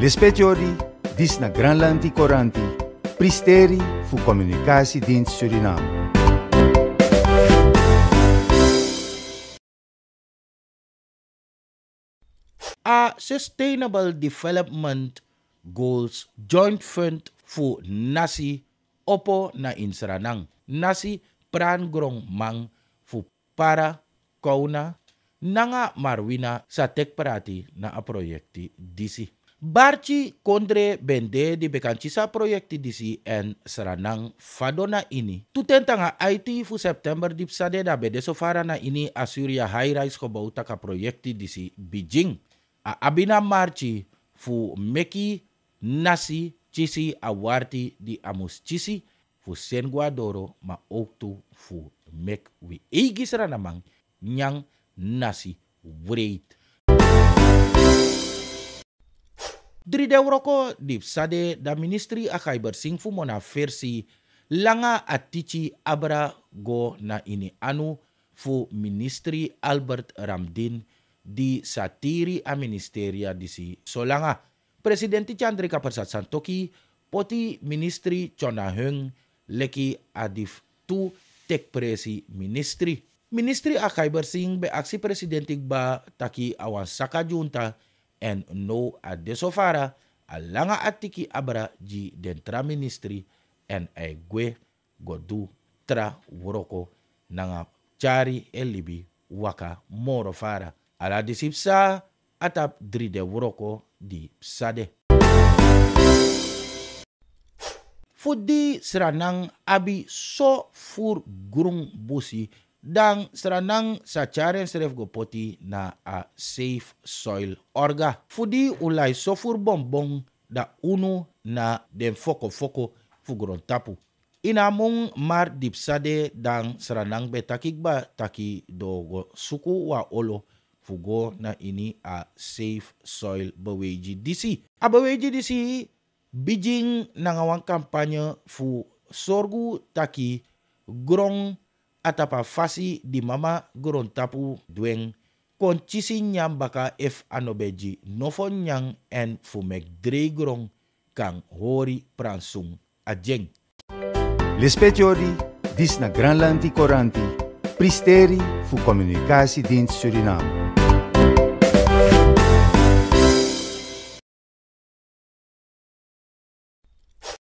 Lispetiori, dis na Koranti Coranti, Pristeri fu Communicatiedienst Suriname. A Sustainable Development Goals Joint Fund fu nasi opo na insranang. Nasi prangrong mang fu para kauna nanga marwina sa tekparati na a proyekti disi. Barci kondre bende di bekancisa proyekti disi en seranang fadona ini. Tutentanga IT fu September di psadeda bede na ini Asuria High Rise ka proyek proyekti disi Beijing. A abina marci fu meki nasi cisi awarti di amus cisi fu sen guadoro ma oktu fu mek wi egi seranamang nyang nasi wreit Dri Drideuroko dipsade da ministri akai bersingfu mona versi langa atici abra go na ini anu fu ministri Albert Ramdin di satiri a ministeria di si solanga. Presidenti Chandrika Persat Santoki poti ministri Chona Heng leki adif tu tek presi ministri. Ministri akai bersing be aksi presidentik ba taki awan saka junta en no a desofara a langa atiki abra ji den tra ministri en a gwe godu tra woroko nanga chari elibi waka moro fara ala disip sa atap de woroko di psade. Fudi seranang abi so fur gurung busi dan seranang charen seref go poti na a safe soil orga. Fudi ulai sofur bombong da uno na den foko foko fugron tapu. Ina mar dipsade dan seranang ba taki dogo suku wa olo fugo na ini a safe soil beweji DC. A beweji DC bijing nangawang kampanye fu sorgu taki grong atapa fasi di mama grontapu dweng kon chisi nyang baka ef anobeji nofo nyang en fu mek kang kan hori pransung ajeng. Lespetiori, dis na Granlandi Koranti, pristeri fu dins Suriname.